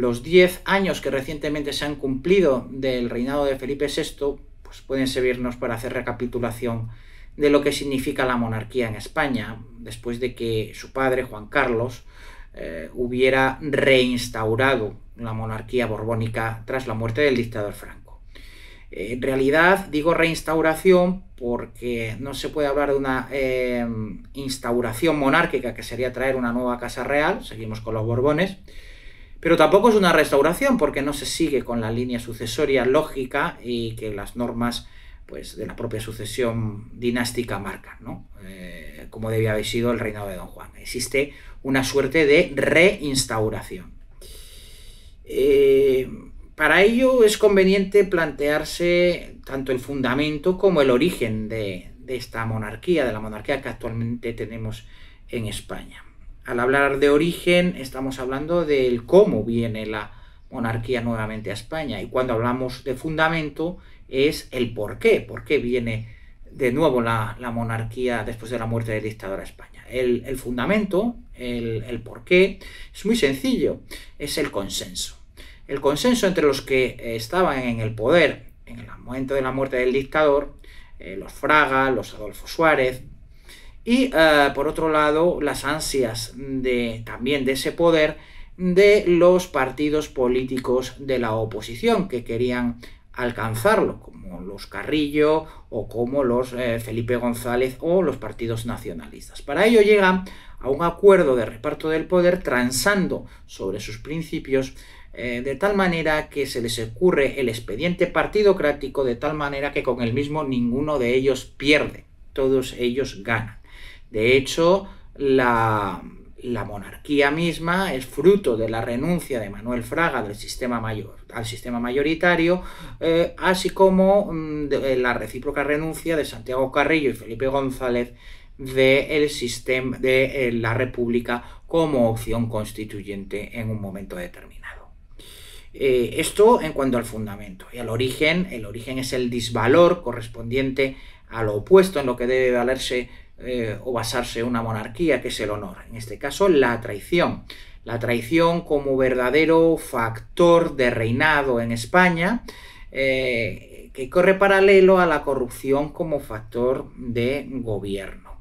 los 10 años que recientemente se han cumplido del reinado de Felipe VI pues pueden servirnos para hacer recapitulación de lo que significa la monarquía en España, después de que su padre, Juan Carlos, eh, hubiera reinstaurado la monarquía borbónica tras la muerte del dictador Franco. Eh, en realidad digo reinstauración porque no se puede hablar de una eh, instauración monárquica que sería traer una nueva casa real, seguimos con los Borbones, pero tampoco es una restauración porque no se sigue con la línea sucesoria lógica y que las normas pues, de la propia sucesión dinástica marcan, eh, como debía haber sido el reinado de Don Juan. Existe una suerte de reinstauración. Eh, para ello es conveniente plantearse tanto el fundamento como el origen de esta monarquía, de la monarquía que actualmente tenemos en España al hablar de origen estamos hablando del cómo viene la monarquía nuevamente a España y cuando hablamos de fundamento es el por qué, por qué viene de nuevo la, monarquía después de la muerte del dictador a España. El, fundamento, el, el por qué, es muy sencillo, es el consenso. El consenso entre los que estaban en el poder en el momento de la muerte del dictador, eh, los Fraga, los Adolfo Suárez, y eh, por otro lado, las ansias de, también de ese poder de los partidos políticos de la oposición que querían alcanzarlo, como los Carrillo o como los eh, Felipe González o los partidos nacionalistas. Para ello llegan a un acuerdo de reparto del poder transando sobre sus principios eh, de tal manera que se les ocurre el expediente partidocrático de tal manera que con el mismo ninguno de ellos pierde, todos ellos ganan. De hecho, la, monarquía misma es fruto de la renuncia de Manuel Fraga del sistema mayor, al sistema mayoritario, eh, así como mm, de, eh, la recíproca renuncia de Santiago Carrillo y Felipe González de, sistema, eh, de la República como opción constituyente en un momento determinado. esto en cuanto al fundamento y al origen, el origen es el disvalor correspondiente a lo opuesto en lo que debe valerse eh, o basarse una monarquía, que es el honor. En este caso, la traición. La traición como verdadero factor de reinado en España, eh, que corre paralelo a la corrupción como factor de gobierno.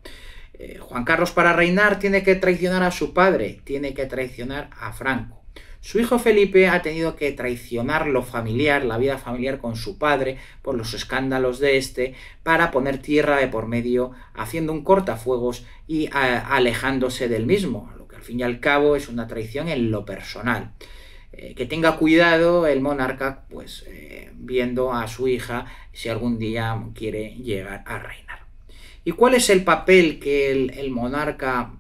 Eh, Juan Carlos para reinar tiene que traicionar a su padre, tiene que traicionar a Franco. Su hijo Felipe ha tenido que traicionar lo familiar, la vida familiar con su padre, por los escándalos de este, para poner tierra de por medio, haciendo un cortafuegos y alejándose del mismo, lo que al fin y al cabo es una traición en lo personal. Eh, que tenga cuidado el monarca, pues eh, viendo a su hija si algún día quiere llegar a reinar. ¿Y cuál es el papel que el monarca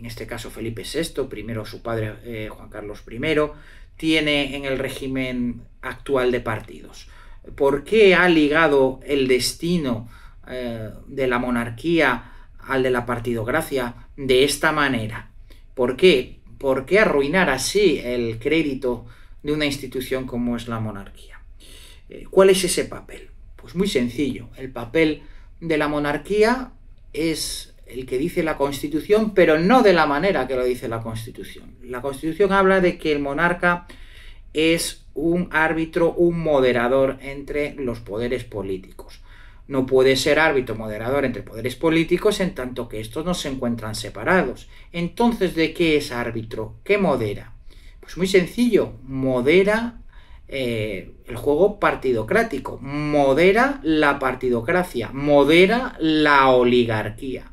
en este caso Felipe VI, primero su padre eh, Juan Carlos I, tiene en el régimen actual de partidos. ¿Por qué ha ligado el destino eh, de la monarquía al de la Gracia de esta manera? ¿Por qué? ¿Por qué arruinar así el crédito de una institución como es la monarquía? Eh, ¿Cuál es ese papel? Pues muy sencillo, el papel de la monarquía es el que dice la Constitución, pero no de la manera que lo dice la Constitución. La Constitución habla de que el monarca es un árbitro, un moderador entre los poderes políticos. No puede ser árbitro moderador entre poderes políticos en tanto que estos no se encuentran separados. Entonces, ¿de qué es árbitro? ¿Qué modera? Pues muy sencillo, modera eh, el juego partidocrático, modera la partidocracia, modera la oligarquía.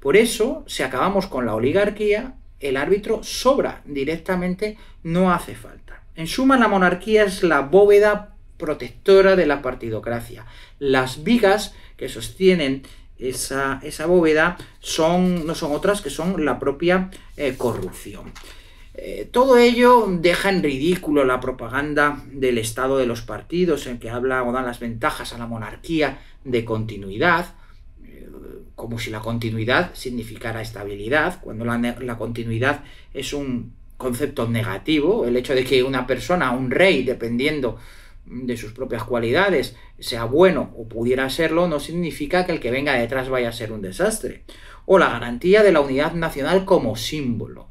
Por eso, si acabamos con la oligarquía, el árbitro sobra directamente, no hace falta. En suma, la monarquía es la bóveda protectora de la partidocracia. Las vigas que sostienen esa, bóveda son, no son otras que son la propia eh, corrupción. Eh, todo ello deja en ridículo la propaganda del estado de los partidos en que habla o dan las ventajas a la monarquía de continuidad, como si la continuidad significara estabilidad, cuando la, continuidad es un concepto negativo, el hecho de que una persona, un rey, dependiendo de sus propias cualidades, sea bueno o pudiera serlo, no significa que el que venga detrás vaya a ser un desastre. O la garantía de la unidad nacional como símbolo,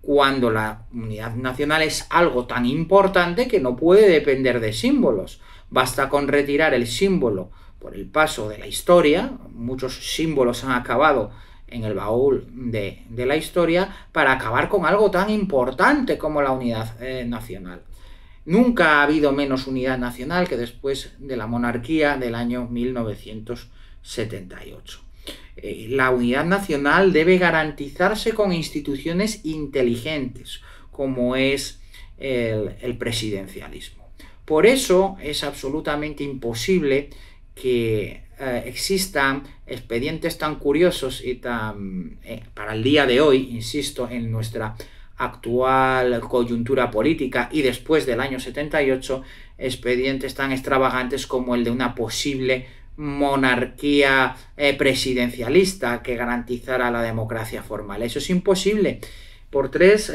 cuando la unidad nacional es algo tan importante que no puede depender de símbolos. Basta con retirar el símbolo por el paso de la historia, muchos símbolos han acabado en el baúl de, la historia, para acabar con algo tan importante como la unidad eh, nacional. Nunca ha habido menos unidad nacional que después de la monarquía del año 1978. Eh, la unidad nacional debe garantizarse con instituciones inteligentes, como es el presidencialismo. Por eso es absolutamente imposible que eh, existan expedientes tan curiosos y tan, eh, para el día de hoy, insisto, en nuestra actual coyuntura política y después del año 78, expedientes tan extravagantes como el de una posible monarquía eh, presidencialista que garantizara la democracia formal. Eso es imposible por tres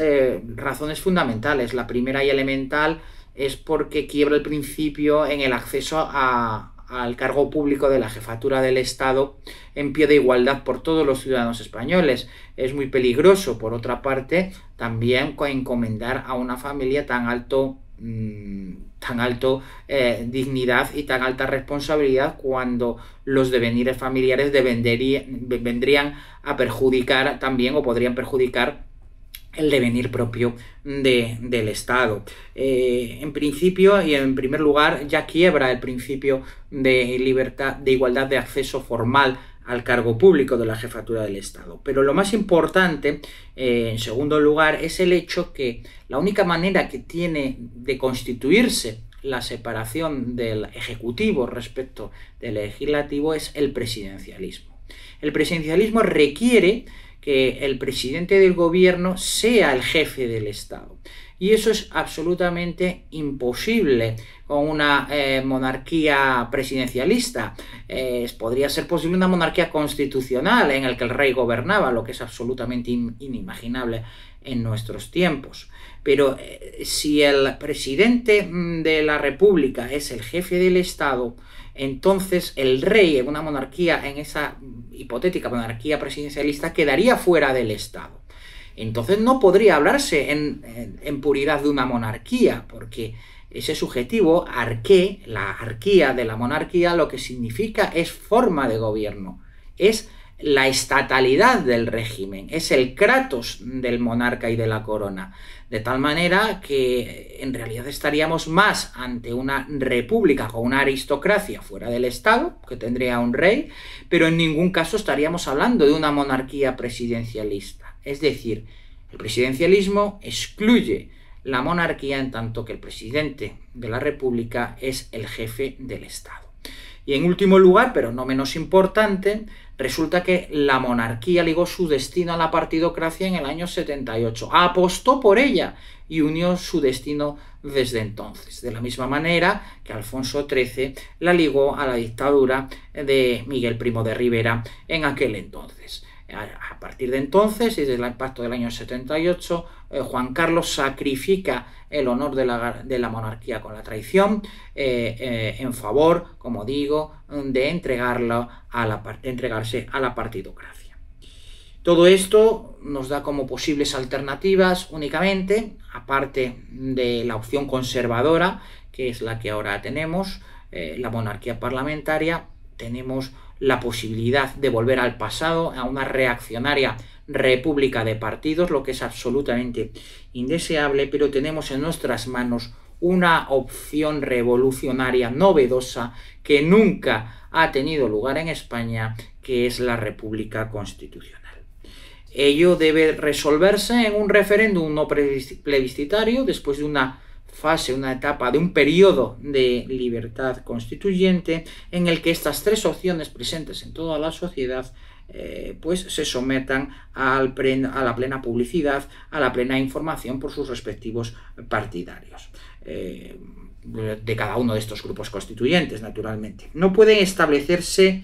razones fundamentales. La primera y elemental es porque quiebra el principio en el acceso a, al cargo público de la jefatura del Estado en pie de igualdad por todos los ciudadanos españoles. Es muy peligroso, por otra parte, también encomendar a una familia tan alto mm, tan alto eh, dignidad y tan alta responsabilidad cuando los devenires familiares vendrían a perjudicar también o podrían perjudicar el devenir propio de, del Estado. Eh, en principio y en primer lugar ya quiebra el principio de libertad, de igualdad de acceso formal al cargo público de la jefatura del Estado. Pero lo más importante, eh, en segundo lugar, es el hecho que la única manera que tiene de constituirse la separación del Ejecutivo respecto del Legislativo es el presidencialismo. El presidencialismo requiere el presidente del gobierno sea el jefe del Estado. Y eso es absolutamente imposible con una eh, monarquía presidencialista. Eh, podría ser posible una monarquía constitucional en la que el rey gobernaba, lo que es absolutamente inimaginable en nuestros tiempos. Pero eh, si el presidente mm, de la República es el jefe del Estado, entonces el rey en una monarquía, en esa hipotética monarquía presidencialista, quedaría fuera del Estado. Entonces no podría hablarse en, puridad de una monarquía, porque ese subjetivo, arqué, la arquía de la monarquía, lo que significa es forma de gobierno, es la estatalidad del régimen, es el kratos del monarca y de la corona, de tal manera que eh, en realidad estaríamos más ante una república con una aristocracia fuera del Estado, que tendría un rey, pero en ningún caso estaríamos hablando de una monarquía presidencialista. Es decir, el presidencialismo excluye la monarquía en tanto que el presidente de la república es el jefe del Estado. Y en último lugar, pero no menos importante, resulta que la monarquía ligó su destino a la partidocracia en el año 78, apostó por ella y unió su destino desde entonces, de la misma manera que Alfonso XIII la ligó a la dictadura de Miguel Primo de Rivera en aquel entonces. A partir de entonces, y desde el pacto del año 78, eh, Juan Carlos sacrifica el honor de la, monarquía con la traición eh, eh, en favor, como digo, de, entregarla a la, de entregarse a la partidocracia. Todo esto nos da como posibles alternativas únicamente, aparte de la opción conservadora, que es la que ahora tenemos, la monarquía parlamentaria, tenemos la posibilidad de volver al pasado, a una reaccionaria república de partidos, lo que es absolutamente indeseable, pero tenemos en nuestras manos una opción revolucionaria novedosa que nunca ha tenido lugar en España, que es la República Constitucional. Ello debe resolverse en un referéndum no plebiscitario, después de una fase, una etapa de un periodo de libertad constituyente en el que estas tres opciones presentes en toda la sociedad eh, pues se sometan al a la plena publicidad, a la plena información por sus respectivos partidarios. Eh, de cada uno de estos grupos constituyentes, naturalmente. No pueden establecerse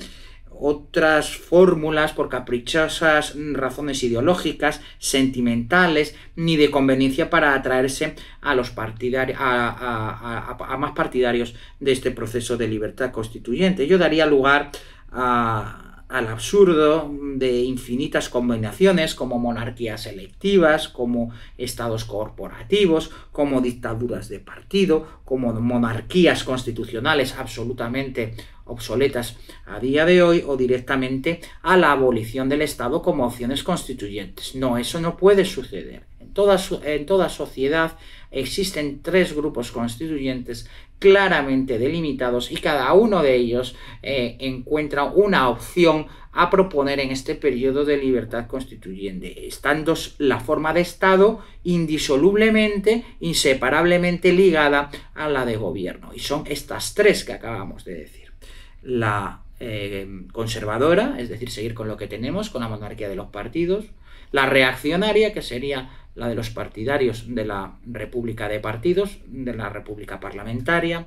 otras fórmulas por caprichosas razones ideológicas, sentimentales, ni de conveniencia para atraerse a los partidarios a, más partidarios de este proceso de libertad constituyente. Yo daría lugar al absurdo de infinitas combinaciones como monarquías electivas, como estados corporativos, como dictaduras de partido, como monarquías constitucionales absolutamente obsoletas a día de hoy o directamente a la abolición del Estado como opciones constituyentes. No, eso no puede suceder. En toda, en toda sociedad existen tres grupos constituyentes claramente delimitados y cada uno de ellos eh, encuentra una opción a proponer en este periodo de libertad constituyente, estando la forma de Estado indisolublemente, inseparablemente ligada a la de gobierno. Y son estas tres que acabamos de decir la eh, conservadora, es decir, seguir con lo que tenemos, con la monarquía de los partidos, la reaccionaria, que sería la de los partidarios de la República de Partidos, de la República Parlamentaria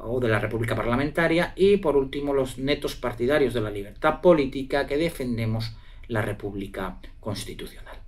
o de la República Parlamentaria, y por último los netos partidarios de la libertad política que defendemos la República Constitucional.